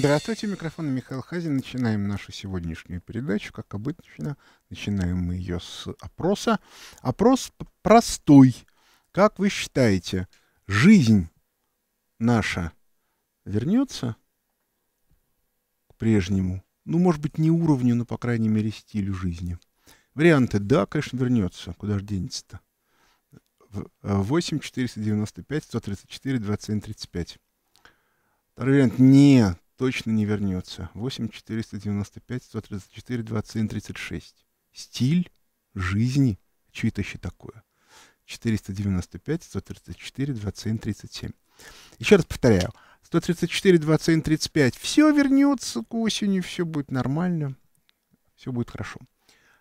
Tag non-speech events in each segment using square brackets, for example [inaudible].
Здравствуйте, микрофон Михаил Хазин. Начинаем нашу сегодняшнюю передачу. Как обычно, начинаем мы ее с опроса. Опрос простой. Как вы считаете, жизнь наша вернется к прежнему? Ну, может быть, не уровню, но, по крайней мере, стилю жизни. Варианты «да», конечно, вернется. Куда же денется-то? 8 495 134 27 35. Второй вариант «нет» точно не вернется. 8 495 134 27 36. Стиль жизни. Чьи это еще такое? 495 134 27 37. Еще раз повторяю. 134 27 35. Все вернется к осени, все будет нормально, все будет хорошо.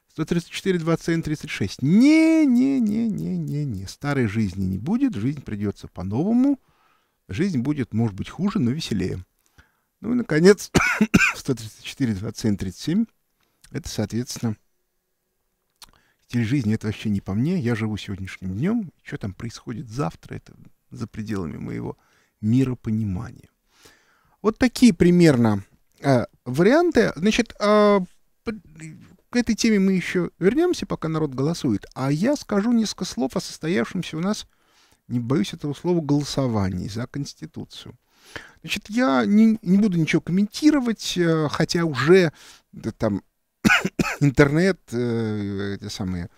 134 27 36. Не, не, не, не, не, не. Старой жизни не будет, жизнь придется по-новому. Жизнь будет, может быть, хуже, но веселее. Ну и, наконец, 134, 27, 37. Это, соответственно, стиль жизни. Это вообще не по мне. Я живу сегодняшним днем. Что там происходит завтра, это за пределами моего миропонимания. Вот такие примерно э, варианты. Значит, э, к этой теме мы еще вернемся, пока народ голосует. А я скажу несколько слов о состоявшемся у нас, не боюсь этого слова, голосовании за Конституцию. Значит, я не, не буду ничего комментировать, э, хотя уже да, там [coughs] интернет, э, эти самые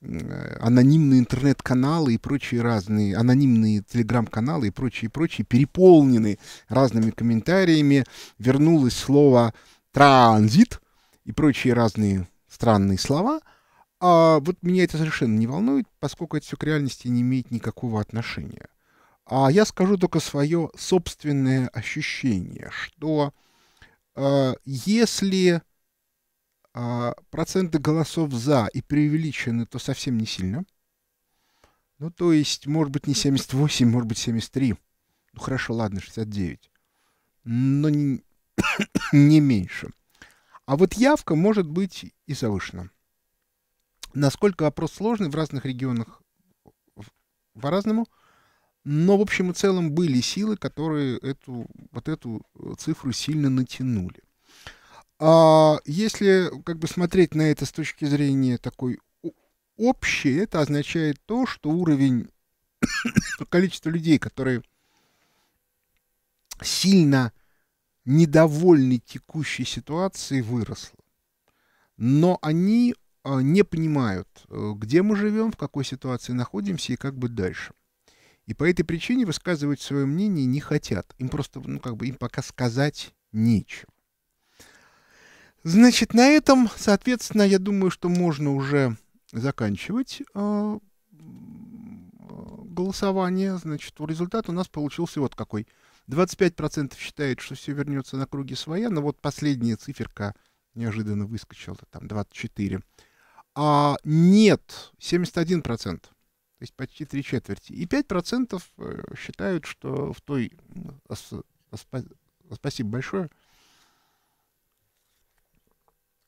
э, анонимные интернет-каналы и прочие разные, анонимные телеграм-каналы и прочие, прочие переполнены разными комментариями. Вернулось слово транзит и прочие разные странные слова. А вот меня это совершенно не волнует, поскольку это все к реальности не имеет никакого отношения. А я скажу только свое собственное ощущение, что э, если э, проценты голосов за и преувеличены, то совсем не сильно. Ну, то есть, может быть, не 78, ну может быть, 73. Ну, хорошо, ладно, 69. Но не, [coughs] не меньше. А вот явка может быть и завышена. Насколько вопрос сложный в разных регионах по-разному – но, в общем и целом, были силы, которые эту, вот эту э, цифру сильно натянули. А если как бы смотреть на это с точки зрения такой общей, это означает то, что уровень [coughs] количества людей, которые сильно недовольны текущей ситуацией, выросло. Но они а, не понимают, э, где мы живем, в какой ситуации находимся и как быть дальше. И по этой причине высказывать свое мнение не хотят. Им просто, ну, как бы, им пока сказать нечего. Значит, на этом, соответственно, я думаю, что можно уже заканчивать э, голосование. Значит, результат у нас получился вот какой. 25% считает, что все вернется на круги своя, но вот последняя циферка неожиданно выскочила, там 24. А нет, 71% есть почти три четверти. И 5% э, считают, что в той... Спасибо большое.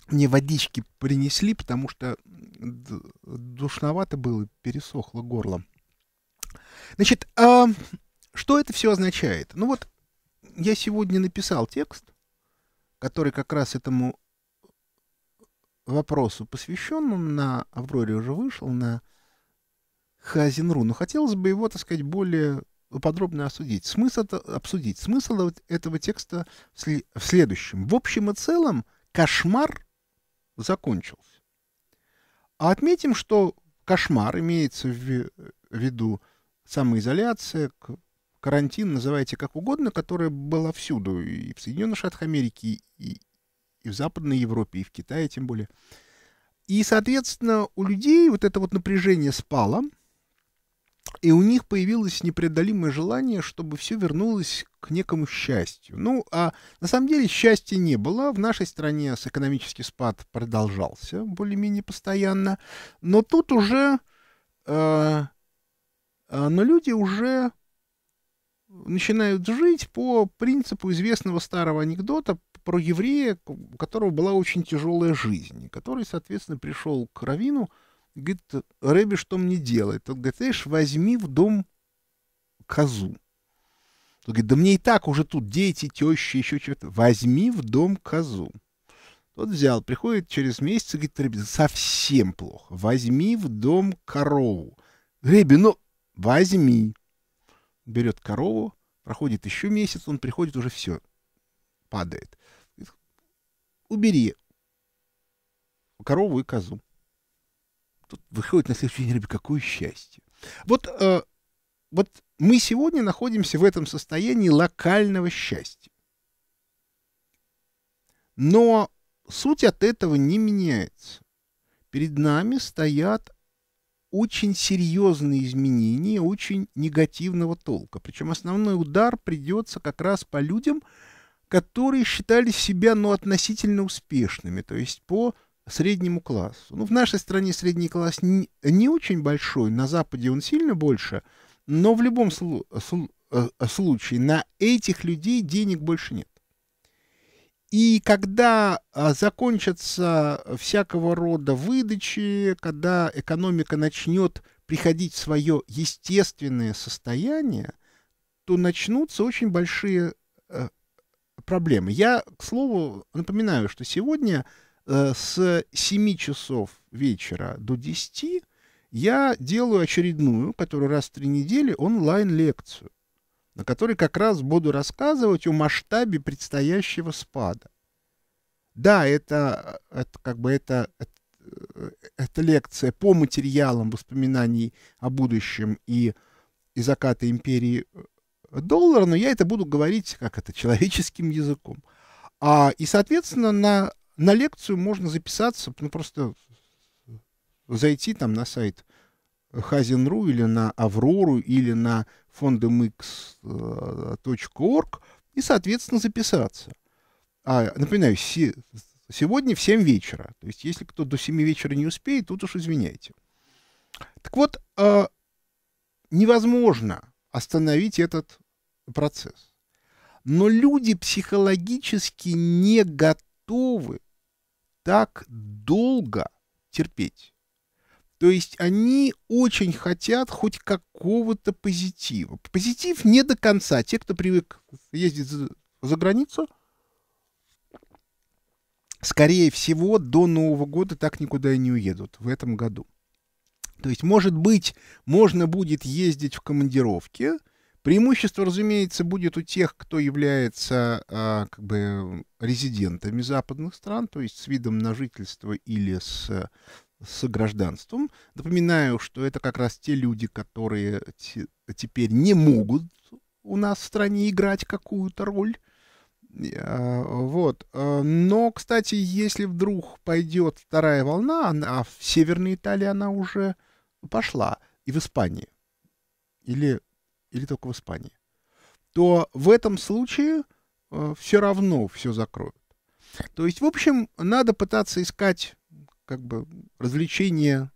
Мне водички принесли, потому что душновато было, пересохло горло. Значит, а что это все означает? Ну вот, я сегодня написал текст, который как раз этому вопросу посвящен. Он на Авроре уже вышел, на Хазинру, но хотелось бы его, так сказать, более подробно осудить. Смысл это, обсудить. Смысл этого текста в следующем. В общем и целом кошмар закончился. А отметим, что кошмар имеется в виду самоизоляция, карантин, называйте как угодно, которая была всюду, и в Соединенных Штатах Америки, и, и в Западной Европе, и в Китае тем более. И, соответственно, у людей вот это вот напряжение спало – и у них появилось непреодолимое желание, чтобы все вернулось к некому счастью. Ну, а на самом деле счастья не было. В нашей стране с экономический спад продолжался более-менее постоянно. Но тут уже... Э, э, но люди уже начинают жить по принципу известного старого анекдота про еврея, у которого была очень тяжелая жизнь, который, соответственно, пришел к Равину – Говорит, Рэби что мне делает? Он говорит, знаешь, возьми в дом козу. Тот говорит, да мне и так уже тут дети, тещи, еще что-то. Возьми в дом козу. Тот взял, приходит через месяц и говорит, Рэби, совсем плохо. Возьми в дом корову. Рэби, ну, возьми. Берет корову, проходит еще месяц, он приходит, уже все, падает. Убери корову и козу. Тут выходит на следующий день, ребята, какое счастье. Вот, э, вот мы сегодня находимся в этом состоянии локального счастья. Но суть от этого не меняется. Перед нами стоят очень серьезные изменения, очень негативного толка. Причем основной удар придется как раз по людям, которые считали себя ну, относительно успешными, то есть по среднему классу. Ну, в нашей стране средний класс не, не очень большой, на Западе он сильно больше, но в любом слу, сл, э, случае на этих людей денег больше нет. И когда а, закончатся всякого рода выдачи, когда экономика начнет приходить в свое естественное состояние, то начнутся очень большие э, проблемы. Я, к слову, напоминаю, что сегодня Э, с 7 часов вечера до 10 я делаю очередную, которую раз в три недели, онлайн-лекцию, на которой как раз буду рассказывать о масштабе предстоящего спада. Да, это, э, это как бы это, это, э, это лекция по материалам воспоминаний о будущем и, и заката империи доллара, но я это буду говорить, как это, человеческим языком. А, и, соответственно, на на лекцию можно записаться, ну, просто зайти там на сайт Хазин.ру или на Аврору или на fondmx.org и, соответственно, записаться. А, напоминаю, си, сегодня в 7 вечера. То есть, если кто до 7 вечера не успеет, тут уж извиняйте. Так вот, э, невозможно остановить этот процесс. Но люди психологически не готовы так долго терпеть. То есть они очень хотят хоть какого-то позитива. Позитив не до конца. Те, кто привык ездить за, за границу, скорее всего, до Нового года так никуда и не уедут в этом году. То есть, может быть, можно будет ездить в командировке. Преимущество, разумеется, будет у тех, кто является а, как бы резидентами западных стран, то есть с видом на жительство или с с гражданством. Напоминаю, что это как раз те люди, которые теперь не могут у нас в стране играть какую-то роль. Вот. Э, но, кстати, если вдруг пойдет вторая волна, а в Северной Италии она уже пошла, и в Испании, или или только в Испании, то в этом случае э, все равно все закроют. То есть, в общем, надо пытаться искать как бы развлечения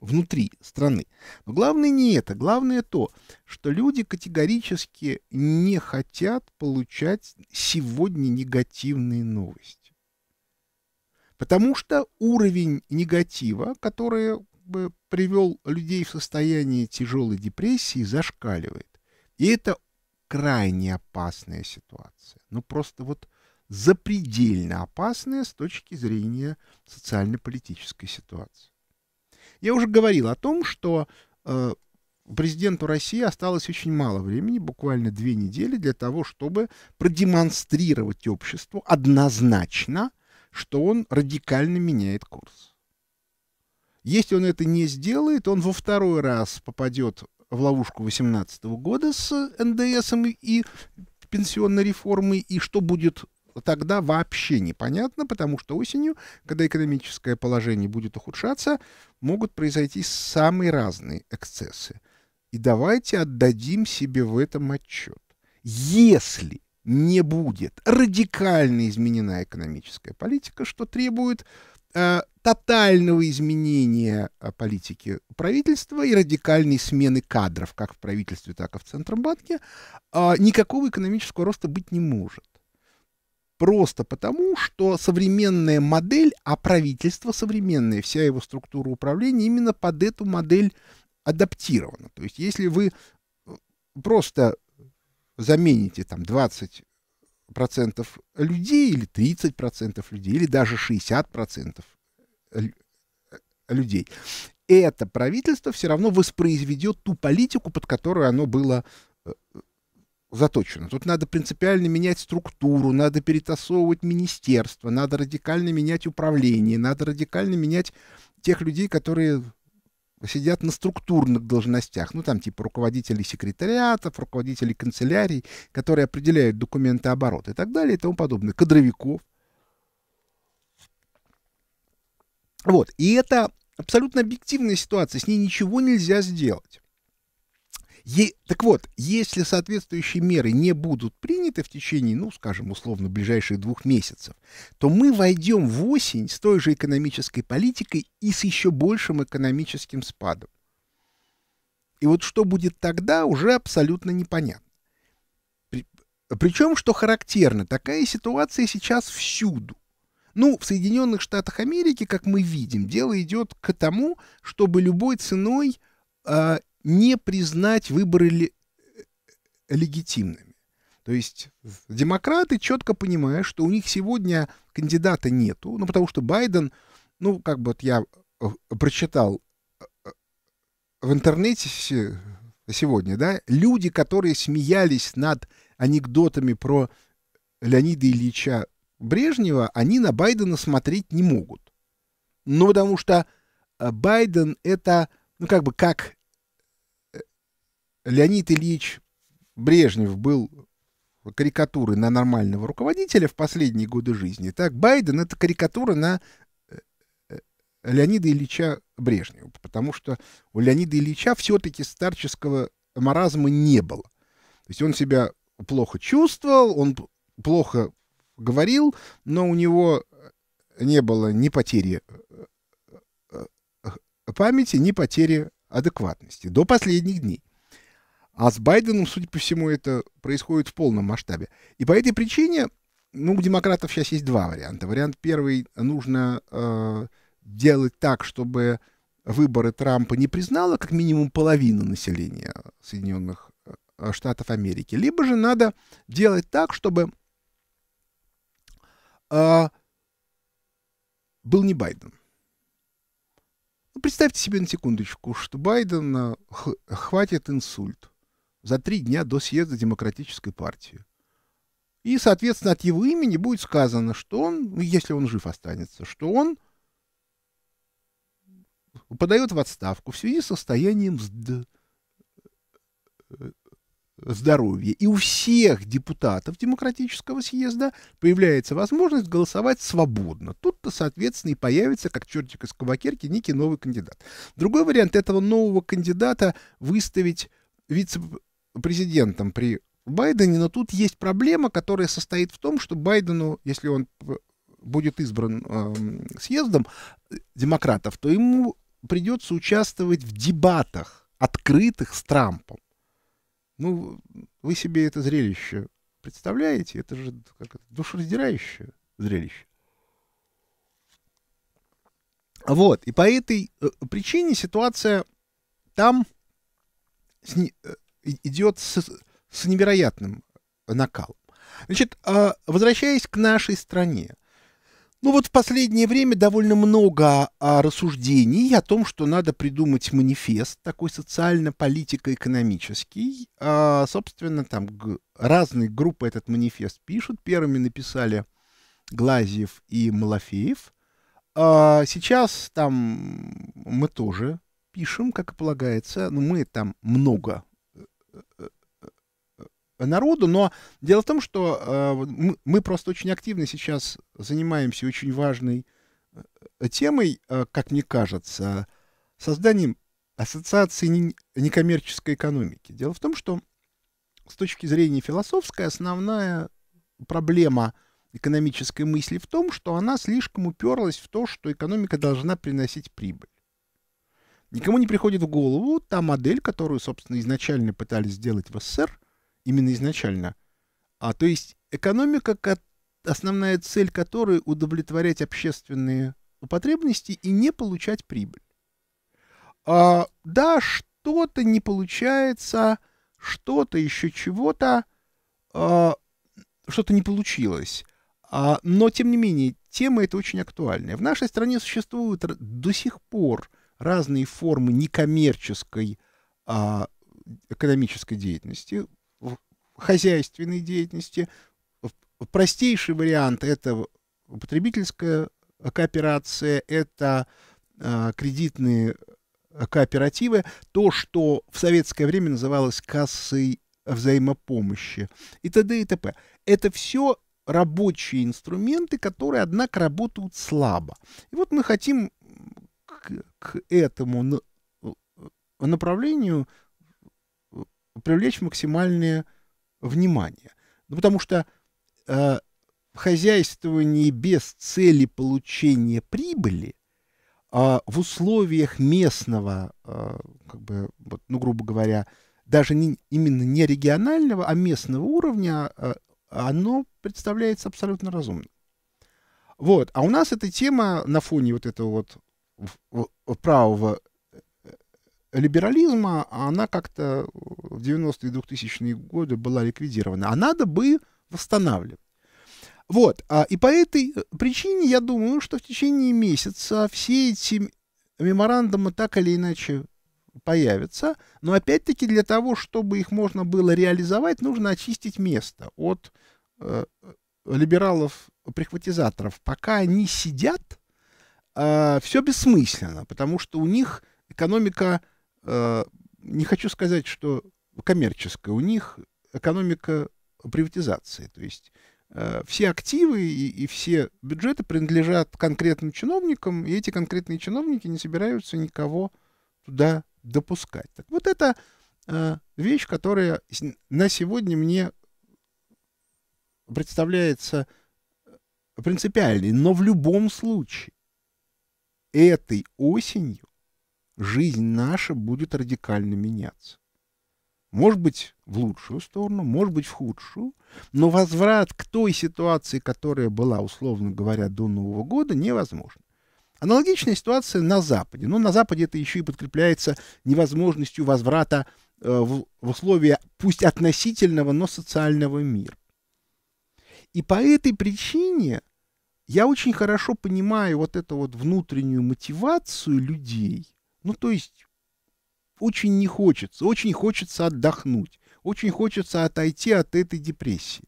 внутри страны. Но главное не это, главное то, что люди категорически не хотят получать сегодня негативные новости. Потому что уровень негатива, который бы привел людей в состояние тяжелой депрессии, зашкаливает. И это крайне опасная ситуация. Ну, просто вот запредельно опасная с точки зрения социально-политической ситуации. Я уже говорил о том, что э, президенту России осталось очень мало времени, буквально две недели, для того, чтобы продемонстрировать обществу однозначно, что он радикально меняет курс. Если он это не сделает, он во второй раз попадет в ловушку 2018 года с НДСом и пенсионной реформой, и что будет тогда вообще непонятно, потому что осенью, когда экономическое положение будет ухудшаться, могут произойти самые разные эксцессы. И давайте отдадим себе в этом отчет. Если не будет радикально изменена экономическая политика, что требует Э, тотального изменения э, политики правительства и радикальной смены кадров, как в правительстве, так и в Центробанке, а, никакого экономического роста быть не может. Просто потому, что современная модель, а правительство современное, вся его структура управления именно под эту модель адаптирована. То есть если вы э, просто замените там 20 процентов людей или 30 процентов людей или даже 60 процентов э, людей это правительство все равно воспроизведет ту политику, под которую оно было э, заточено. Тут надо принципиально менять структуру, надо перетасовывать министерство, надо радикально менять управление, надо радикально менять тех людей, которые сидят на структурных должностях, ну там типа руководителей секретариатов, руководителей канцелярий, которые определяют документы оборот и так далее и тому подобное, кадровиков. Вот, и это абсолютно объективная ситуация, с ней ничего нельзя сделать. Е... Так вот, если соответствующие меры не будут приняты в течение, ну, скажем, условно, ближайших двух месяцев, то мы войдем в осень с той же экономической политикой и с еще большим экономическим спадом. И вот что будет тогда, уже абсолютно непонятно. При... Причем, что характерно, такая ситуация сейчас всюду. Ну, в Соединенных Штатах Америки, как мы видим, дело идет к тому, чтобы любой ценой а, не признать выборы ли э, легитимными. То есть демократы четко понимают, что у них сегодня кандидата нету, ну потому что Байден, ну как бы вот я э, прочитал э, в интернете сегодня, да, люди, которые смеялись над анекдотами про Леонида Ильича Брежнева, они на Байдена смотреть не могут. Ну, потому что Байден это, ну, как бы, как Леонид Ильич Брежнев был карикатурой на нормального руководителя в последние годы жизни, так Байден — это карикатура на э, э, Леонида Ильича Брежнева, потому что у Леонида Ильича все-таки старческого маразма не было. То есть он себя плохо чувствовал, он плохо говорил, но у него не было ни потери э, памяти, ни потери адекватности до последних дней. А с Байденом, судя по всему, это происходит в полном масштабе. И по этой причине, ну, у демократов сейчас есть два варианта. Вариант первый, нужно э, делать так, чтобы выборы Трампа не признало как минимум половина населения Соединенных э, Штатов Америки. Либо же надо делать так, чтобы э, был не Байден. Ну, представьте себе на секундочку, что Байдена хватит инсульт за три дня до съезда Демократической партии. И, соответственно, от его имени будет сказано, что он, ну, если он жив останется, что он подает в отставку в связи с состоянием зд... Э, э, здоровья. И у всех депутатов Демократического съезда появляется возможность голосовать свободно. Тут-то, соответственно, и появится, как чертик из кабакерки, некий новый кандидат. Другой вариант этого нового кандидата выставить вице президентом при Байдене, но тут есть проблема, которая состоит в том, что Байдену, если он будет избран э, съездом демократов, то ему придется участвовать в дебатах, открытых с Трампом. Ну, вы себе это зрелище представляете? Это же как это, душераздирающее зрелище. Вот, и по этой э, причине ситуация там э, идет с, с невероятным накалом. Значит, а, возвращаясь к нашей стране, ну вот в последнее время довольно много рассуждений о том, что надо придумать манифест такой социально-политико-экономический. А, собственно, там разные группы этот манифест пишут. Первыми написали Глазьев и Малафеев. А, сейчас там мы тоже пишем, как и полагается. Ну, мы там много народу, но дело в том, что э, мы просто очень активно сейчас занимаемся очень важной э, темой, э, как мне кажется, созданием ассоциации некоммерческой экономики. Дело в том, что с точки зрения философской основная проблема экономической мысли в том, что она слишком уперлась в то, что экономика должна приносить прибыль. Никому не приходит в голову та модель, которую, собственно, изначально пытались сделать в СССР, именно изначально. А то есть экономика, основная цель которой удовлетворять общественные потребности и не получать прибыль. А, да, что-то не получается, что-то еще чего-то, а, что-то не получилось. А, но, тем не менее, тема эта очень актуальная. В нашей стране существует до сих пор разные формы некоммерческой а, экономической деятельности, хозяйственной деятельности. Простейший вариант это потребительская кооперация, это а, кредитные а, кооперативы, то, что в советское время называлось кассой взаимопомощи и т.д. и т.п. Это все рабочие инструменты, которые, однако, работают слабо. И вот мы хотим к, к этому э, направлению э, привлечь максимальное внимание. Ну, потому что э, хозяйствование без цели получения прибыли э, в условиях местного, э, как бы, вот, ну, грубо говоря, даже не, именно не регионального, а местного уровня, э, оно представляется абсолютно разумным. Вот. А у нас эта тема на фоне вот этого вот правого э, либерализма, а она как-то в 90-е 2000-е годы была ликвидирована. А надо бы восстанавливать. Вот, а, и по этой э, причине я думаю, что в течение месяца все эти меморандумы так или иначе появятся, но опять-таки для того, чтобы их можно было реализовать, нужно очистить место от э, э либералов-прихватизаторов. Пока они сидят, э, а, все бессмысленно, потому что у них экономика, э, не хочу сказать, что коммерческая, у них экономика приватизации. То есть э, все активы и, и все бюджеты принадлежат конкретным чиновникам, и эти конкретные чиновники не собираются никого туда допускать. Так вот это э, вещь, которая на сегодня мне представляется принципиальной, но в любом случае этой осенью жизнь наша будет радикально меняться. Может быть, в лучшую сторону, может быть, в худшую, но возврат к той ситуации, которая была, условно говоря, до Нового года, невозможен. Аналогичная ситуация на Западе. Но ну, на Западе это еще и подкрепляется невозможностью возврата э, в, в условия, пусть относительного, но социального мира. И по этой причине я очень хорошо понимаю вот эту вот внутреннюю мотивацию людей. Ну, то есть, очень не хочется, очень хочется отдохнуть, очень хочется отойти от этой депрессии.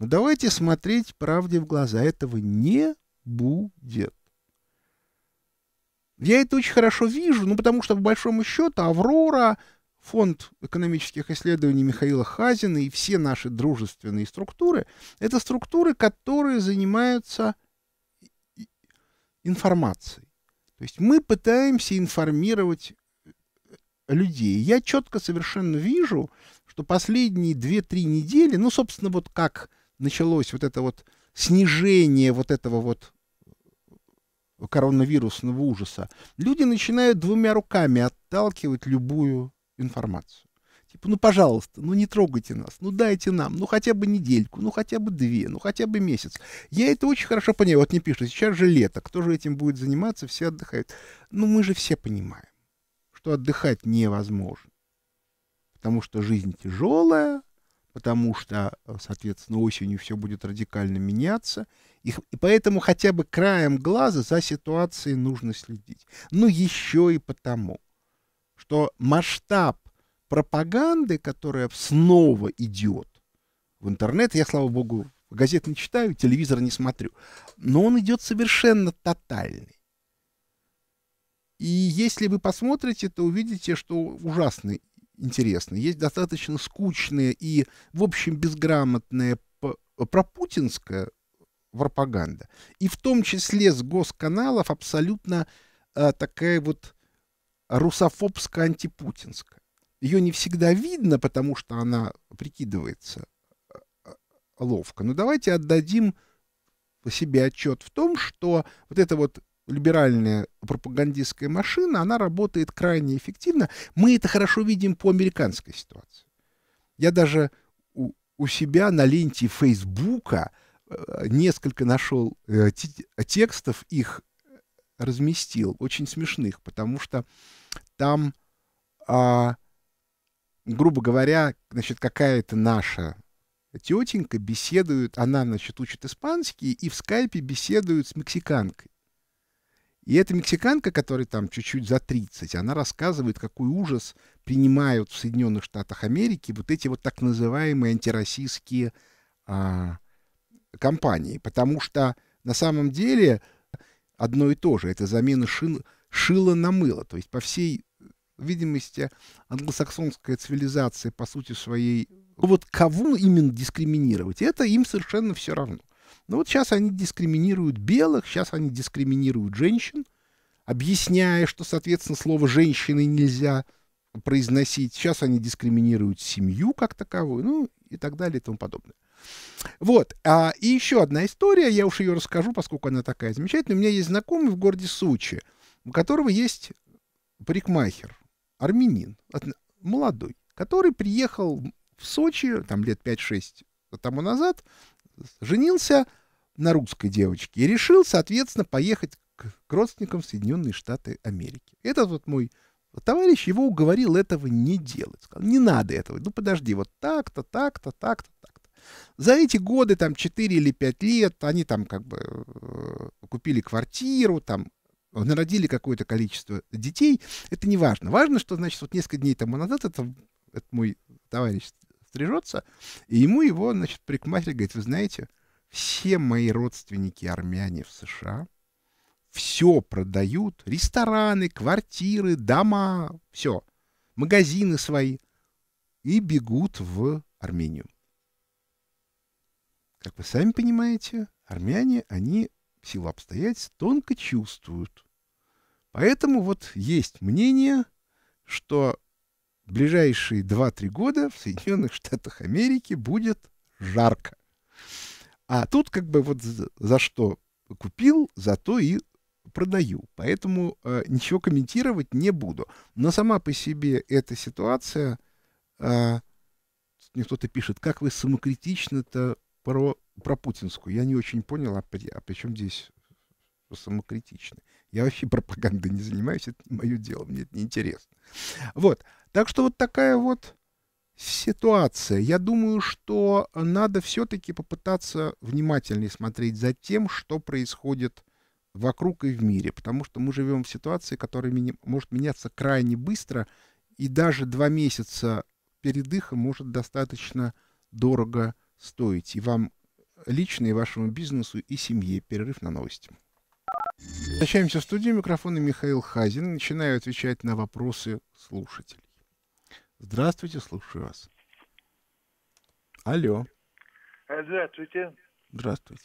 Но давайте смотреть правде в глаза. Этого не будет. Я это очень хорошо вижу, ну, потому что, по большому счету, «Аврора», Фонд экономических исследований Михаила Хазина и все наши дружественные структуры — это структуры, которые занимаются информацией. То есть мы пытаемся информировать э, людей. Я четко совершенно вижу, что последние 2-3 недели, ну, собственно, вот как началось вот это вот снижение вот этого вот э, коронавирусного ужаса, люди начинают двумя руками отталкивать любую информацию. Типа, ну, пожалуйста, ну, не трогайте нас, ну, дайте нам, ну, хотя бы недельку, ну, хотя бы две, ну, хотя бы месяц. Я это очень хорошо понимаю. Вот не пишут, сейчас же лето, кто же этим будет заниматься, все отдыхают. Ну, мы же все понимаем, что отдыхать невозможно. Потому что жизнь тяжелая, потому что, э, соответственно, осенью все будет радикально меняться. И, и поэтому хотя бы краем глаза за ситуацией нужно следить. Ну, еще и потому, что масштаб пропаганды, которая снова идет в интернет, я, слава богу, газет не читаю, телевизор не смотрю, но он идет совершенно тотальный. И если вы посмотрите, то увидите, что ужасно интересно. Есть достаточно скучная и, в общем, безграмотная пропутинская пропаганда. И в том числе с госканалов абсолютно э, такая вот русофобская антипутинская ее не всегда видно, потому что она прикидывается а, а, ловко. Но давайте отдадим себе отчет в том, что вот эта вот либеральная пропагандистская машина, она работает крайне эффективно. Мы это хорошо видим по американской ситуации. Я даже у, у себя на ленте Фейсбука э, несколько нашел э, текстов, их э, разместил, очень смешных, потому что там а, грубо говоря, значит, какая-то наша тетенька беседует, она, значит, учит испанский и в скайпе беседует с мексиканкой. И эта мексиканка, которая там чуть-чуть за 30, она рассказывает, какой ужас принимают в Соединенных Штатах Америки вот эти вот так называемые антироссийские а, компании. Потому что на самом деле одно и то же. Это замена шин, шила на мыло. То есть по всей видимости, англосаксонская цивилизация по сути своей... Ну вот кого именно дискриминировать? Это им совершенно все равно. Но ну вот сейчас они дискриминируют белых, сейчас они дискриминируют женщин, объясняя, что, соответственно, слово «женщины» нельзя произносить. Сейчас они дискриминируют семью как таковую, ну и так далее и тому подобное. Вот. А, и еще одна история, я уж ее расскажу, поскольку она такая замечательная. У меня есть знакомый в городе Сучи, у которого есть парикмахер армянин, молодой, который приехал в Сочи, там лет 5-6 тому назад, женился на русской девочке и решил, соответственно, поехать к, к родственникам в Соединенные Штаты Америки. Этот вот мой товарищ его уговорил этого не делать. Сказал, не надо этого, ну подожди, вот так-то, так-то, так-то, так-то. За эти годы, там, 4 или 5 лет, они там как бы э, купили квартиру, там, народили какое-то количество детей, это не важно. Важно, что, значит, вот несколько дней тому назад это, это мой товарищ стрижется, и ему его, значит, парикмахер говорит, вы знаете, все мои родственники армяне в США все продают, рестораны, квартиры, дома, все, магазины свои, и бегут в Армению. Как вы сами понимаете, армяне, они в силу обстоятельств тонко чувствуют, Поэтому вот есть мнение, что ближайшие 2-3 года в Соединенных Штатах Америки будет жарко. А тут как бы вот за, что купил, зато и продаю. Поэтому э, ничего комментировать не буду. Но сама по себе эта ситуация... Э, мне кто-то пишет, как вы самокритично-то про, про путинскую. Я не очень понял, а при, а при чем здесь самокритичны. Я вообще пропагандой не занимаюсь, это не мое дело, мне это неинтересно. Вот, так что вот такая вот ситуация. Я думаю, что надо все-таки попытаться внимательнее смотреть за тем, что происходит вокруг и в мире, потому что мы живем в ситуации, которая ми- может меняться крайне быстро, и даже два месяца передыха может достаточно дорого стоить и вам лично, и вашему бизнесу, и семье. Перерыв на новости. Возвращаемся в студию. Микрофон и Михаил Хазин. Начинаю отвечать на вопросы слушателей. Здравствуйте, слушаю вас. Алло. А, здравствуйте. Здравствуйте.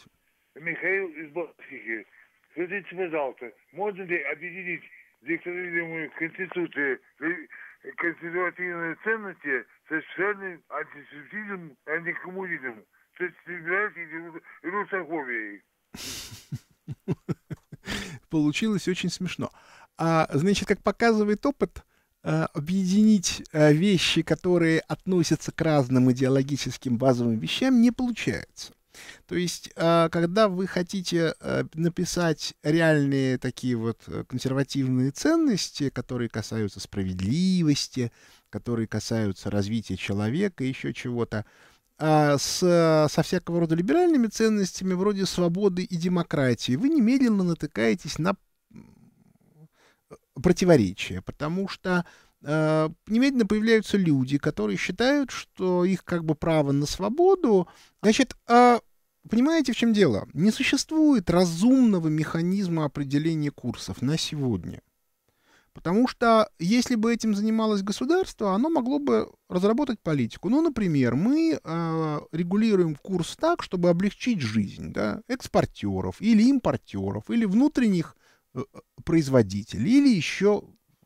Михаил из Балтики. Скажите, пожалуйста, можно ли объединить декларируемые конституции э, консервативные ценности с социальным антисемитизмом а и антикоммунизмом, с либеральной русофобией? [laughs] получилось очень смешно. А, значит, как показывает опыт, а, объединить а, вещи, которые относятся к разным идеологическим базовым вещам, не получается. То есть, а, когда вы хотите написать реальные такие вот э, консервативные ценности, которые касаются справедливости, которые касаются развития человека, и еще чего-то, а, с, э, со всякого рода либеральными ценностями вроде свободы и демократии, вы немедленно натыкаетесь на э, противоречия, потому что э, немедленно появляются люди, которые считают, что их как бы право на свободу, значит, э, понимаете, в чем дело? Не существует разумного механизма определения курсов на сегодня. Потому что если бы этим занималось государство, оно могло бы разработать политику. Ну, например, мы э, регулируем курс так, чтобы облегчить жизнь да, экспортеров или импортеров, или внутренних э, э производителей, или еще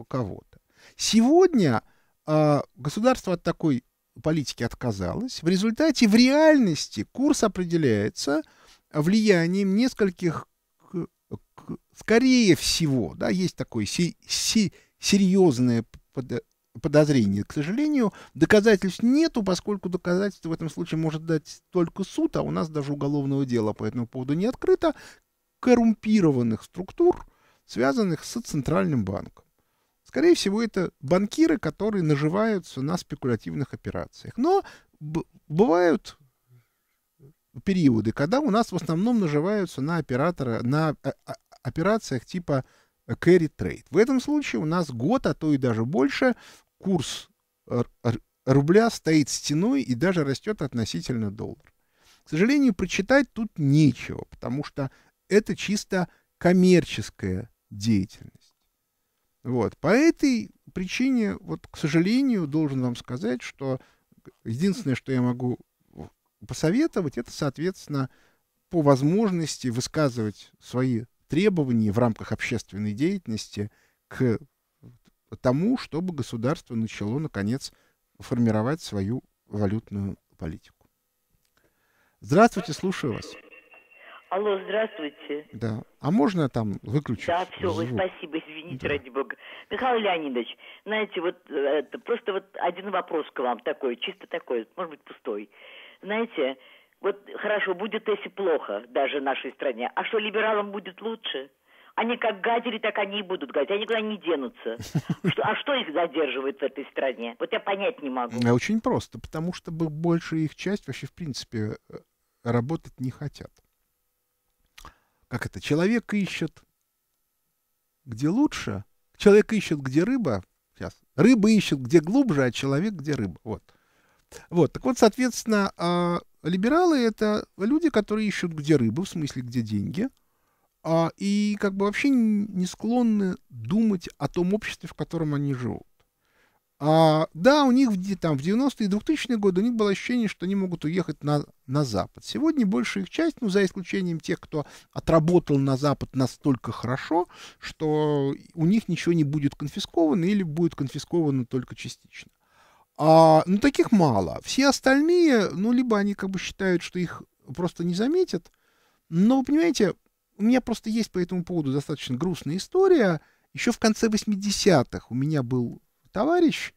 кого-то. Сегодня э, государство от такой политики отказалось. В результате в реальности курс определяется влиянием нескольких скорее всего, да, есть такое си си серьезное подозрение. К сожалению, доказательств нету, поскольку доказательств в этом случае может дать только суд, а у нас даже уголовного дела по этому поводу не открыто, коррумпированных структур, связанных с Центральным банком. Скорее всего, это банкиры, которые наживаются на спекулятивных операциях. Но бывают периоды, когда у нас в основном наживаются на оператора, на э, операциях типа э, carry trade. В этом случае у нас год, а то и даже больше, курс рубля стоит стеной и даже растет относительно доллара. К сожалению, прочитать тут нечего, потому что это чисто коммерческая деятельность. Вот. По этой причине, вот, к сожалению, должен вам сказать, что э, единственное, что я могу посоветовать, это, соответственно, по возможности высказывать свои требования в рамках общественной деятельности к тому, чтобы государство начало, наконец, формировать свою валютную политику. Здравствуйте, слушаю вас. Алло, здравствуйте. Да. А можно там выключить? Да, все, звук? спасибо, извините, да. ради бога. Михаил Леонидович, знаете, вот э, это, просто вот один вопрос к вам такой, чисто такой, может быть, пустой знаете, вот хорошо, будет если плохо даже в нашей стране, а что либералам будет лучше? Они как гадили, так они и будут гадить. Они никуда не денутся. [laughs] Что, а что их задерживает в этой стране? Вот я понять не могу. А очень просто, потому что большая их часть вообще, в принципе, э, работать не хотят. Как это? Человек ищет, где лучше. Человек ищет, где рыба. Сейчас. Рыба ищет, где глубже, а человек, где рыба. Вот. Вот, так вот, соответственно, а, либералы — это люди, которые ищут где рыбы, в смысле, где деньги, а, и как бы вообще не склонны думать о том обществе, в котором они живут. А, да, у них в, там, в 90-е и 2000-е годы у них было ощущение, что они могут уехать на, на Запад. Сегодня большая их часть, ну, за исключением тех, кто отработал на Запад настолько хорошо, что у них ничего не будет конфисковано или будет конфисковано только частично. А, ну, таких мало. Все остальные, ну, либо они как бы считают, что их просто не заметят. Но, вы понимаете, у меня просто есть по этому поводу достаточно грустная история. Еще в конце 80-х у меня был товарищ,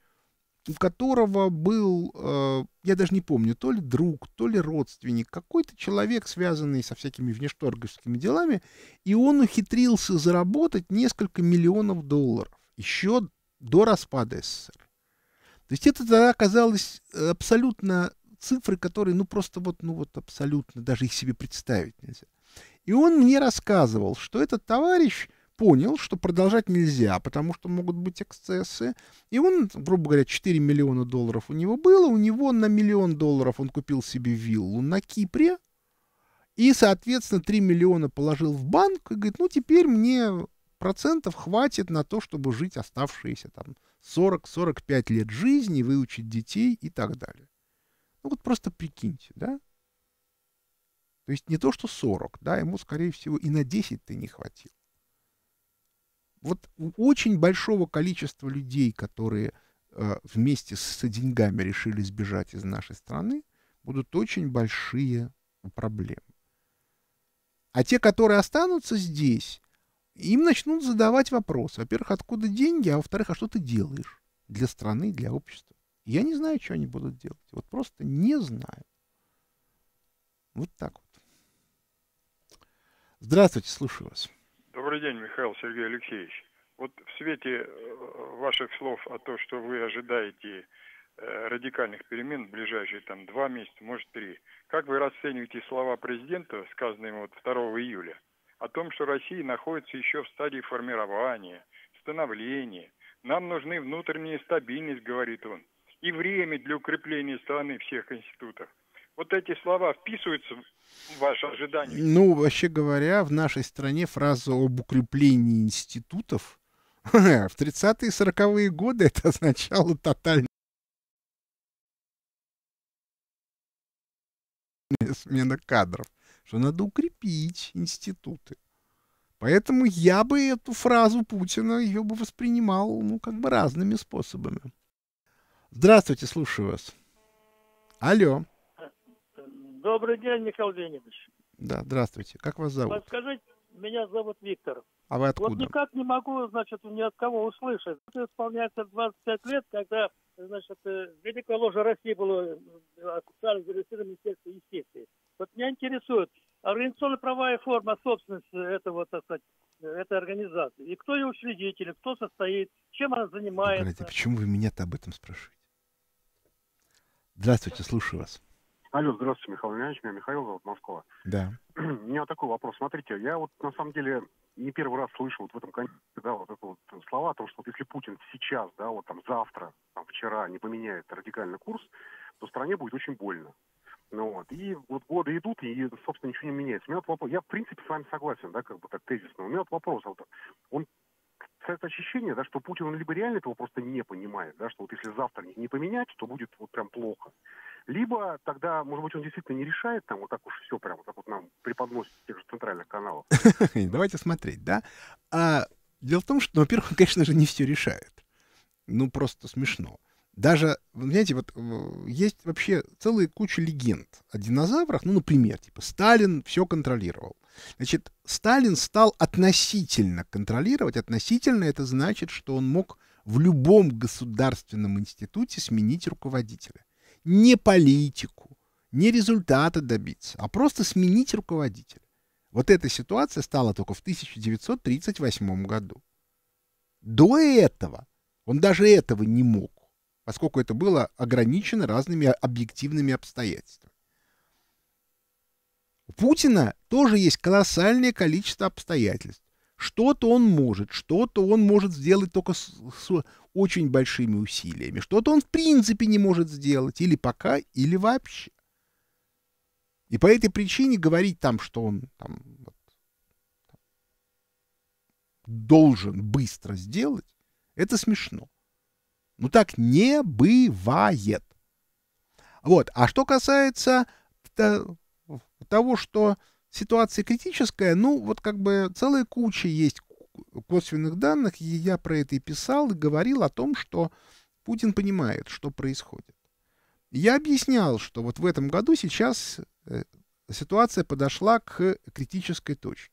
у которого был, э, я даже не помню, то ли друг, то ли родственник, какой-то человек, связанный со всякими внешторговскими делами, и он ухитрился заработать несколько миллионов долларов еще до распада СССР. То есть это тогда оказалось э, абсолютно цифры, которые, ну, просто вот, ну, вот абсолютно даже их себе представить нельзя. И он мне рассказывал, что этот товарищ понял, что продолжать нельзя, потому что могут быть эксцессы. И он, грубо говоря, 4 миллиона долларов у него было, у него на миллион долларов он купил себе виллу на Кипре, и, соответственно, 3 миллиона положил в банк и говорит, ну, теперь мне процентов хватит на то, чтобы жить оставшиеся там 40-45 лет жизни, выучить детей и так далее. Ну вот просто прикиньте, да? То есть не то, что 40, да, ему, скорее всего, и на 10 ты не хватило. Вот у очень большого количества людей, которые э, вместе с, с деньгами решили сбежать из нашей страны, будут очень большие проблемы. А те, которые останутся здесь, им начнут задавать вопрос. Во-первых, откуда деньги, а во-вторых, а что ты делаешь для страны, для общества? Я не знаю, что они будут делать. Вот просто не знаю. Вот так вот. Здравствуйте, слушаю вас. Добрый день, Михаил Сергей Алексеевич. Вот в свете э, ваших слов о том, что вы ожидаете э, радикальных перемен в ближайшие там два месяца, может три, как вы расцениваете слова президента, сказанные вот 2 июля, о том, что Россия находится еще в стадии формирования, становления. Нам нужны внутренняя стабильность, говорит он, и время для укрепления страны всех институтов. Вот эти слова вписываются в ваши ожидания? Ну, вообще говоря, в нашей стране фраза об укреплении институтов [laughs] в 30-е и 40-е годы это означало тотальное смена кадров что надо укрепить институты. Поэтому я бы эту фразу Путина, ее бы воспринимал, ну, как бы разными способами. Здравствуйте, слушаю вас. Алло. Добрый день, Михаил Леонидович. Да, здравствуйте. Как вас зовут? Подскажите, меня зовут Виктор. А вы откуда? Вот никак не могу, значит, ни от кого услышать. Это исполняется 25 лет, когда, значит, э, Великая Ложа России была э, официально зарегистрирована Министерство юстиции. Вот меня интересует, организационные правовая форма собственности этого, так сказать, этой организации. И кто ее учредитель, кто состоит, чем она занимается. Погодите, почему вы меня-то об этом спрашиваете? Здравствуйте, слушаю вас. Алло, здравствуйте, Михаил Леонидович, меня Михаил зовут, Москва. Да. [clears throat] У меня такой вопрос. Смотрите, я вот на самом деле не первый раз слышу вот в этом контексте, да, вот это вот слова о том, что вот если Путин сейчас, да, вот там завтра, там вчера не поменяет радикальный курс, то стране будет очень больно. Ну, вот. И вот годы идут, и, собственно, ничего не меняется. У меня вот вопрос, я, в принципе, с вами согласен, да, как бы так тезисно. У меня вот вопрос, вот, он это ощущение, да, что Путин либо реально этого просто не понимает, да, что вот если завтра не поменять, то будет вот прям плохо. Либо тогда, может быть, он действительно не решает там вот так уж все прям вот так вот нам преподносит тех же центральных каналов. [laughs] Давайте смотреть, да. А, дело в том, что, ну, во-первых, он, конечно же, не все решает. Ну, просто смешно даже, знаете, вот э, есть вообще целая куча легенд о динозаврах. Ну, например, типа Сталин все контролировал. Значит, Сталин стал относительно контролировать. Относительно это значит, что он мог в любом государственном институте сменить руководителя. Не политику, не результата добиться, а просто сменить руководителя. Вот эта ситуация стала только в 1938 году. До этого он даже этого не мог поскольку это было ограничено разными объективными обстоятельствами. У Путина тоже есть колоссальное количество обстоятельств. Что-то он может, что-то он может сделать только с, с очень большими усилиями, что-то он в принципе не может сделать, или пока, или вообще. И по этой причине говорить там, что он там, вот, должен быстро сделать, это смешно. Ну так не бывает. Вот. А что касается того, что ситуация критическая, ну вот как бы целая куча есть косвенных данных, и я про это и писал, и говорил о том, что Путин понимает, что происходит. Я объяснял, что вот в этом году сейчас э, ситуация подошла к критической точке.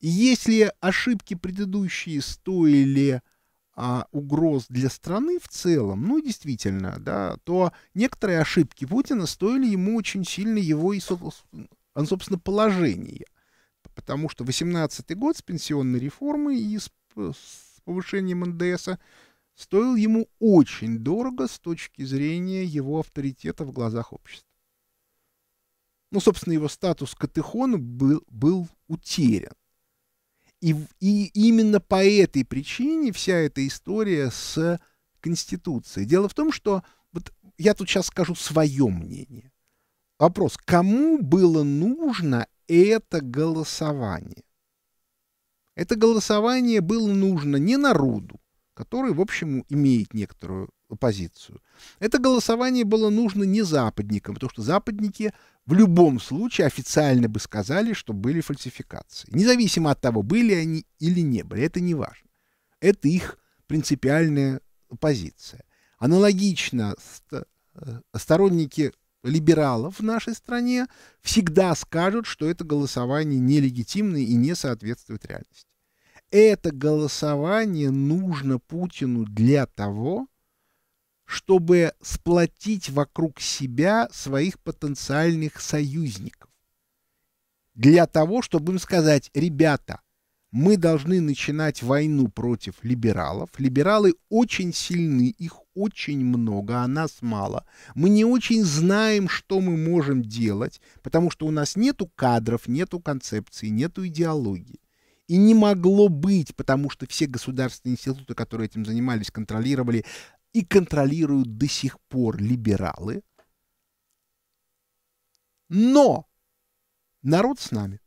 И если ошибки предыдущие стоили а, угроз для страны в целом, ну, действительно, да, то некоторые ошибки Путина стоили ему очень сильно его и, собственно, положения. Потому что 18 год с пенсионной реформой и с, с повышением НДСа стоил ему очень дорого с точки зрения его авторитета в глазах общества. Ну, собственно, его статус Катехона был, был утерян. И, и именно по этой причине вся эта история с Конституцией. Дело в том, что вот я тут сейчас скажу свое мнение. Вопрос, кому было нужно это голосование? Это голосование было нужно не народу, который, в общем, имеет некоторую позицию. Это голосование было нужно не западникам, потому что западники в любом случае официально бы сказали, что были фальсификации. Независимо от того, были они или не были, это не важно. Это их принципиальная позиция. Аналогично э, сторонники либералов в нашей стране всегда скажут, что это голосование нелегитимное и не соответствует реальности. Это голосование нужно Путину для того, чтобы сплотить вокруг себя своих потенциальных союзников. Для того, чтобы им сказать, ребята, мы должны начинать войну против либералов. Либералы очень сильны, их очень много, а нас мало. Мы не очень знаем, что мы можем делать, потому что у нас нету кадров, нету концепции, нету идеологии. И не могло быть, потому что все государственные институты, которые этим занимались, контролировали и контролируют до сих пор либералы. Но народ с нами.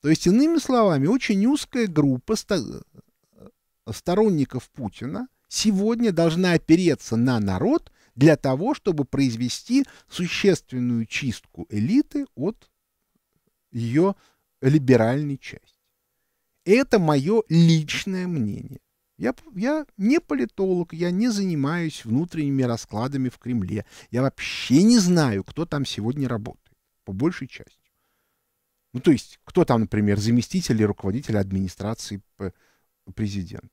То есть, иными словами, очень узкая группа э, сторонников Путина сегодня должна опереться на народ для того, чтобы произвести существенную чистку элиты от ее либеральной части. Это мое личное мнение. Я, я не политолог, я не занимаюсь внутренними раскладами в Кремле. Я вообще не знаю, кто там сегодня работает, по большей части. Ну, то есть, кто там, например, заместитель или руководитель администрации президента.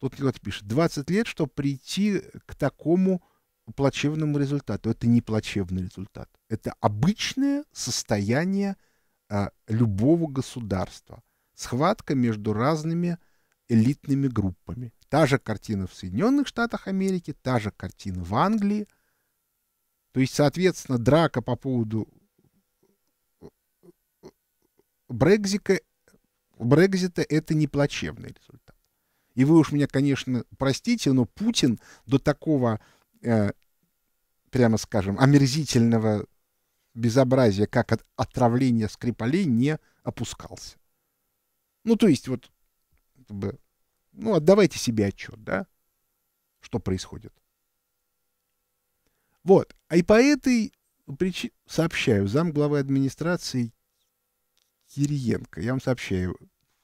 Тут кто-то пишет, 20 лет, чтобы прийти к такому плачевному результату. Это не плачевный результат. Это обычное состояние а, любого государства. Схватка между разными элитными группами. Та же картина в Соединенных Штатах Америки, та же картина в Англии. То есть, соответственно, драка по поводу э, Брекзика, Брекзита это не плачевный результат. И вы уж меня, конечно, простите, но Путин до такого, э, прямо скажем, омерзительного безобразия, как от отравление Скрипалей, не опускался. Ну, то есть, вот как бы, ну, отдавайте себе отчет, да, что происходит. Вот. А и по этой причине, сообщаю, зам главы администрации Кириенко, я вам сообщаю,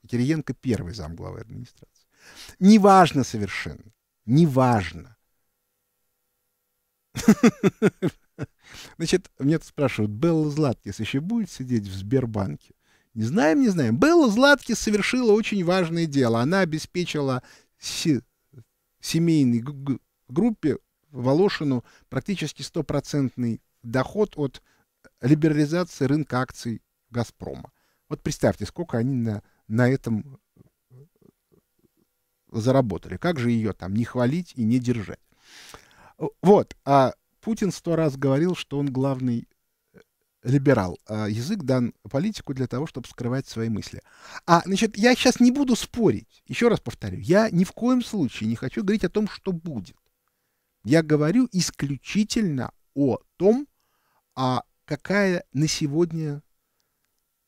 Кириенко первый зам главы администрации. Неважно совершенно, неважно. [laughs] Значит, мне тут спрашивают, Белла Златкис еще будет сидеть в Сбербанке? Не знаем, не знаем. Белла Златки совершила очень важное дело. Она обеспечила семейной группе Волошину практически стопроцентный доход от э, либерализации рынка акций «Газпрома». Вот представьте, сколько они на, на этом э, заработали. Как же ее там не хвалить и не держать? Э, вот. А Путин сто раз говорил, что он главный либерал. Э, язык дан политику для того, чтобы скрывать свои мысли. А, значит, я сейчас не буду спорить. Еще раз повторю, я ни в коем случае не хочу говорить о том, что будет. Я говорю исключительно о том, а какая на сегодня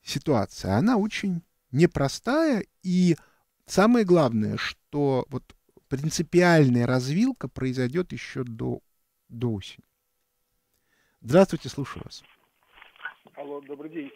ситуация. Она очень непростая, и самое главное, что вот принципиальная развилка произойдет еще до, до осени. Здравствуйте, слушаю вас. Алло, добрый день,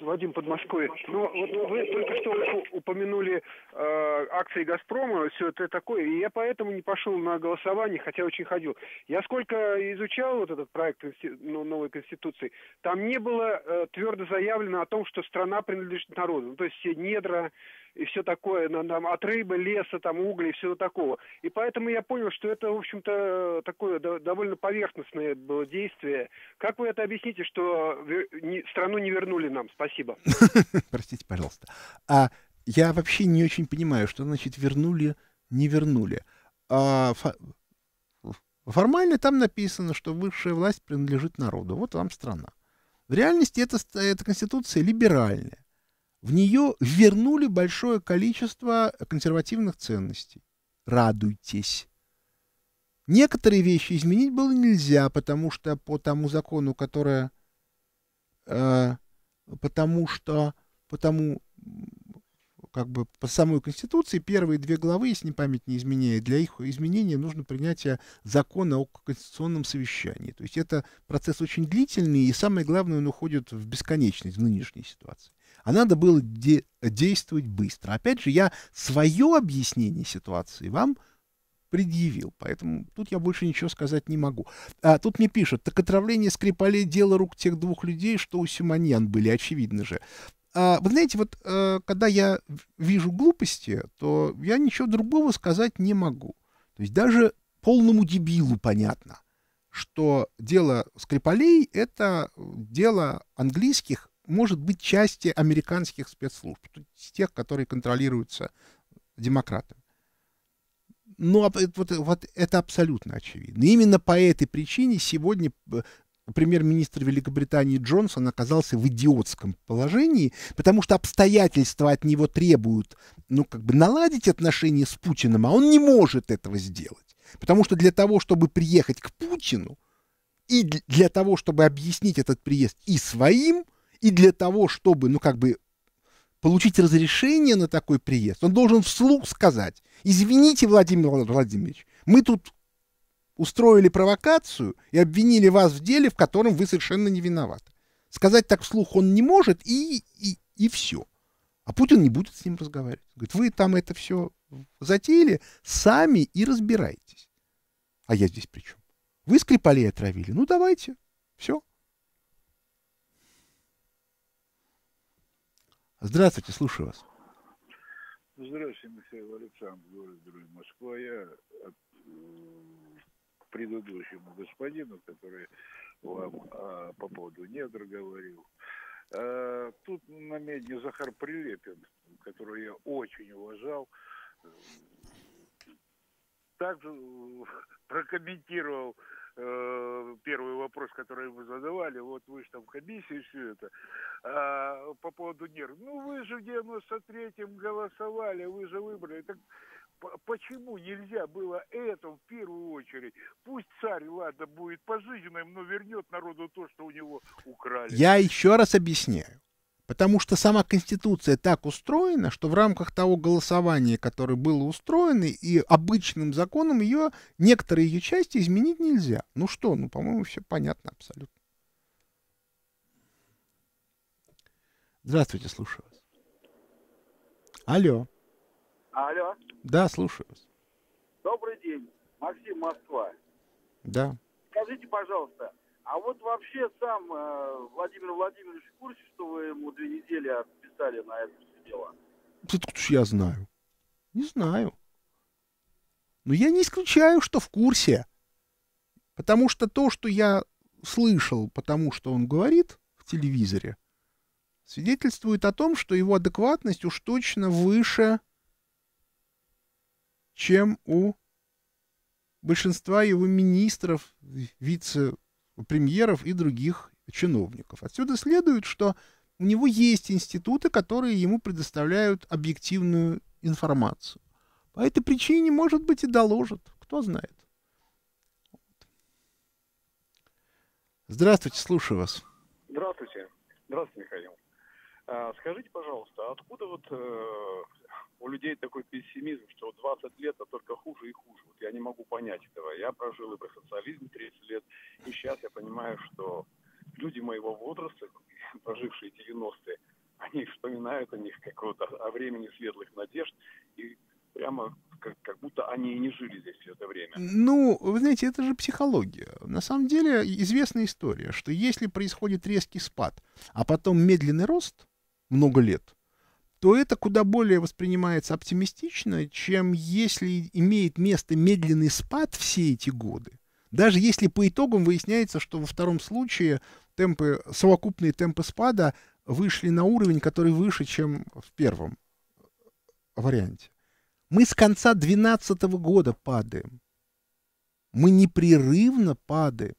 Вадим Подмосковье. Ну, вот вы только что упомянули э, акции «Газпрома», все это такое, и я поэтому не пошел на голосование, хотя очень ходил. Я сколько изучал вот этот проект ну, новой Конституции, там не было э, твердо заявлено о том, что страна принадлежит народу. Ну, то есть все недра, и все такое, там, от рыбы, леса, там, угля и всего такого. И поэтому я понял, что это, в общем-то, такое довольно поверхностное было действие. Как вы это объясните, что страну не вернули нам? Спасибо. [laughs] Простите, пожалуйста. А я вообще не очень понимаю, что значит вернули, не вернули. А, фо... Формально там написано, что высшая власть принадлежит народу. Вот вам страна. В реальности эта конституция либеральная в нее вернули большое количество консервативных ценностей. Радуйтесь. Некоторые вещи изменить было нельзя, потому что по тому закону, которое... Э, потому что... Потому как бы по самой Конституции первые две главы, если не память не изменяет, для их изменения нужно принятие закона о конституционном совещании. То есть это процесс очень длительный, и самое главное, он уходит в бесконечность в нынешней ситуации а надо было де действовать быстро. Опять же, я свое объяснение ситуации вам предъявил, поэтому тут я больше ничего сказать не могу. А, тут мне пишут, так отравление Скрипалей — дело рук тех двух людей, что у Симоньян были, очевидно же. А, вы знаете, вот а, когда я вижу глупости, то я ничего другого сказать не могу. То есть даже полному дебилу понятно, что дело Скрипалей — это дело английских может быть, части американских спецслужб, из тех, которые контролируются демократами. Но ну, а вот, вот это абсолютно очевидно. именно по этой причине сегодня э, премьер-министр Великобритании Джонсон оказался в идиотском положении, потому что обстоятельства от него требуют, ну, как бы наладить отношения с Путиным, а он не может этого сделать. Потому что для того, чтобы приехать к Путину, и для того, чтобы объяснить этот приезд и своим, и для того, чтобы, ну, как бы получить разрешение на такой приезд, он должен вслух сказать, извините, Владимир Владимирович, мы тут устроили провокацию и обвинили вас в деле, в котором вы совершенно не виноваты. Сказать так вслух он не может, и, и, и все. А Путин не будет с ним разговаривать. Говорит, вы там это все затеяли, сами и разбирайтесь. А я здесь при чем? Вы Скрипалей отравили. Ну, давайте. Все. Здравствуйте, слушаю вас. Здравствуйте, Михаил Александрович, город Друг Москва. Я от, к э, предыдущему господину, который вам а, по поводу недр говорил. А, тут на медне Захар Прилепин, которого я очень уважал, э, также э, прокомментировал э, первый вопрос, который вы задавали, вот вы же там комиссии, все это, а, по поводу нерв. Ну, вы же в 93-м голосовали, вы же выбрали. Так почему нельзя было это в первую очередь? Пусть царь, ладно, будет пожизненным, но вернет народу то, что у него украли. Я еще раз объясняю. Потому что сама Конституция так устроена, что в рамках того голосования, которое было устроено, и обычным законом ее, некоторые ее части изменить нельзя. Ну что, ну, по-моему, все понятно абсолютно. Здравствуйте, слушаю вас. Алло. Алло. Да, слушаю вас. Добрый день. Максим, Москва. Да. Скажите, пожалуйста, а вот вообще сам э, Владимир Владимирович в курсе, что вы ему две недели отписали на это все дело? Да тут уж я знаю. Не знаю. Но я не исключаю, что в курсе. Потому что то, что я слышал, потому что он говорит в телевизоре, свидетельствует о том, что его адекватность уж точно выше, чем у большинства его министров, вице премьеров и других чиновников. Отсюда следует, что у него есть институты, которые ему предоставляют объективную информацию. По этой причине, может быть, и доложат, кто знает. Здравствуйте, слушаю вас. Здравствуйте. Здравствуйте, Михаил. А, скажите, пожалуйста, откуда вот э, у людей такой пессимизм, что 20 лет, а только хуже и хуже. Вот я не могу понять этого. Я прожил и про социализм 30 лет, и сейчас я понимаю, что люди моего возраста, [laughs] прожившие 90-е, они вспоминают о них какого-то, о времени светлых надежд, и прямо как, как будто они и не жили здесь все это время. Ну, вы знаете, это же психология. На самом деле известная история, что если происходит резкий спад, а потом медленный рост много лет – то это куда более воспринимается оптимистично, чем если имеет место медленный спад все эти годы. Даже если по итогам выясняется, что во втором случае темпы, совокупные темпы спада вышли на уровень, который выше, чем в первом варианте. Мы с конца 2012 года падаем. Мы непрерывно падаем.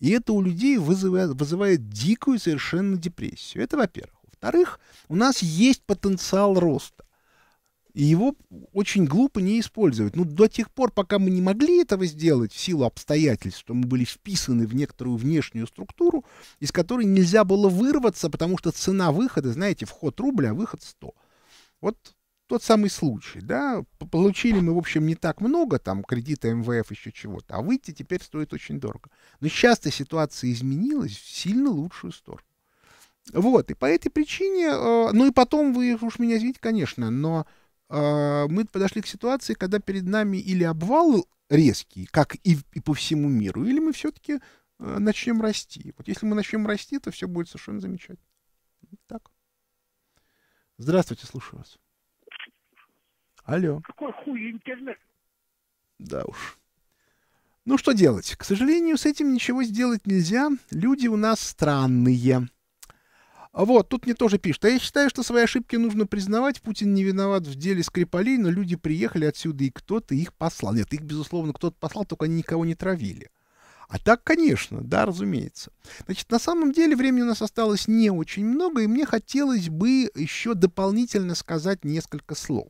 И это у людей вызывает, вызывает дикую совершенно депрессию. Это во-первых. Во-вторых, у нас есть потенциал роста. И его очень глупо не использовать. Ну, до тех пор, пока мы не могли этого сделать в силу обстоятельств, что мы были вписаны в некоторую внешнюю структуру, из которой нельзя было вырваться, потому что цена выхода, знаете, вход рубля, а выход 100. Вот тот самый случай, да, получили мы, в общем, не так много, там, кредита МВФ, еще чего-то, а выйти теперь стоит очень дорого. Но сейчас-то ситуация изменилась в сильно лучшую сторону. Вот, и по этой причине, э, ну и потом вы уж меня извините, конечно, но э, мы подошли к ситуации, когда перед нами или обвал резкий, как и, и по всему миру, или мы все-таки э, начнем расти. Вот если мы начнем расти, то все будет совершенно замечательно. так. Здравствуйте, слушаю вас. Алло. Какой хуй интернет? Да уж. Ну что делать? К сожалению, с этим ничего сделать нельзя. Люди у нас странные. А вот, тут мне тоже пишут. А я считаю, что свои ошибки нужно признавать. Путин не виноват в деле Скрипалей, но люди приехали отсюда, и кто-то их послал. Нет, их, безусловно, кто-то послал, только они никого не травили. А так, конечно, да, разумеется. Значит, на самом деле времени у нас осталось не очень много, и мне хотелось бы еще дополнительно сказать несколько слов.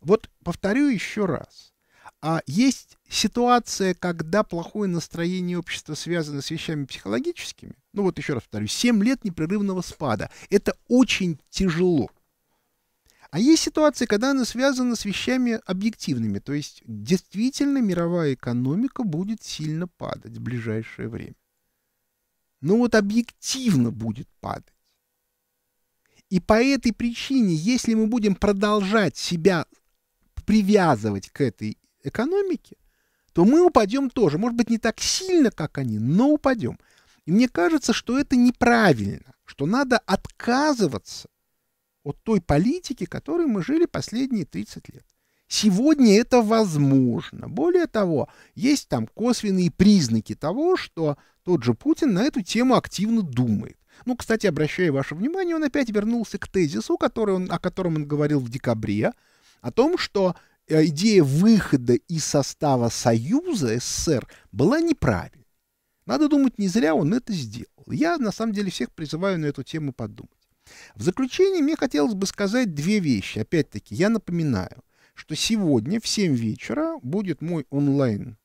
Вот повторю еще раз. А есть ситуация, когда плохое настроение общества связано с вещами психологическими, ну вот еще раз повторю, 7 лет непрерывного спада, это очень тяжело. А есть ситуации, когда она связана с вещами объективными, то есть действительно мировая экономика будет сильно падать в ближайшее время. Ну вот объективно будет падать. И по этой причине, если мы будем продолжать себя привязывать к этой экономике, то мы упадем тоже. Может быть, не так сильно, как они, но упадем. И мне кажется, что это неправильно, что надо отказываться от той политики, которой мы жили последние 30 лет. Сегодня это возможно. Более того, есть там косвенные признаки того, что тот же Путин на эту тему активно думает. Ну, кстати, обращаю ваше внимание, он опять вернулся к тезису, который он, о котором он говорил в декабре, о том, что Э, идея выхода из состава Союза СССР была неправильной. Надо думать, не зря он это сделал. Я, на самом деле, всех призываю на эту тему подумать. В заключение мне хотелось бы сказать две вещи. Опять-таки, я напоминаю, что сегодня в 7 вечера будет мой онлайн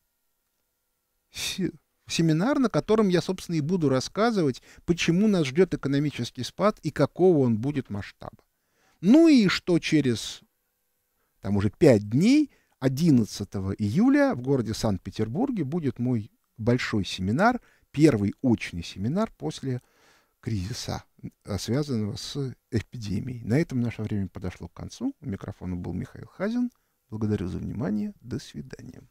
семинар, на котором я, собственно, и буду рассказывать, почему нас ждет экономический спад и какого он будет масштаба. Ну и что через там уже 5 дней, 11 июля в городе Санкт-Петербурге будет мой большой семинар, первый очный семинар после кризиса, э, связанного с эпидемией. На этом наше время подошло к концу. У микрофона был Михаил Хазин. Благодарю за внимание. До свидания.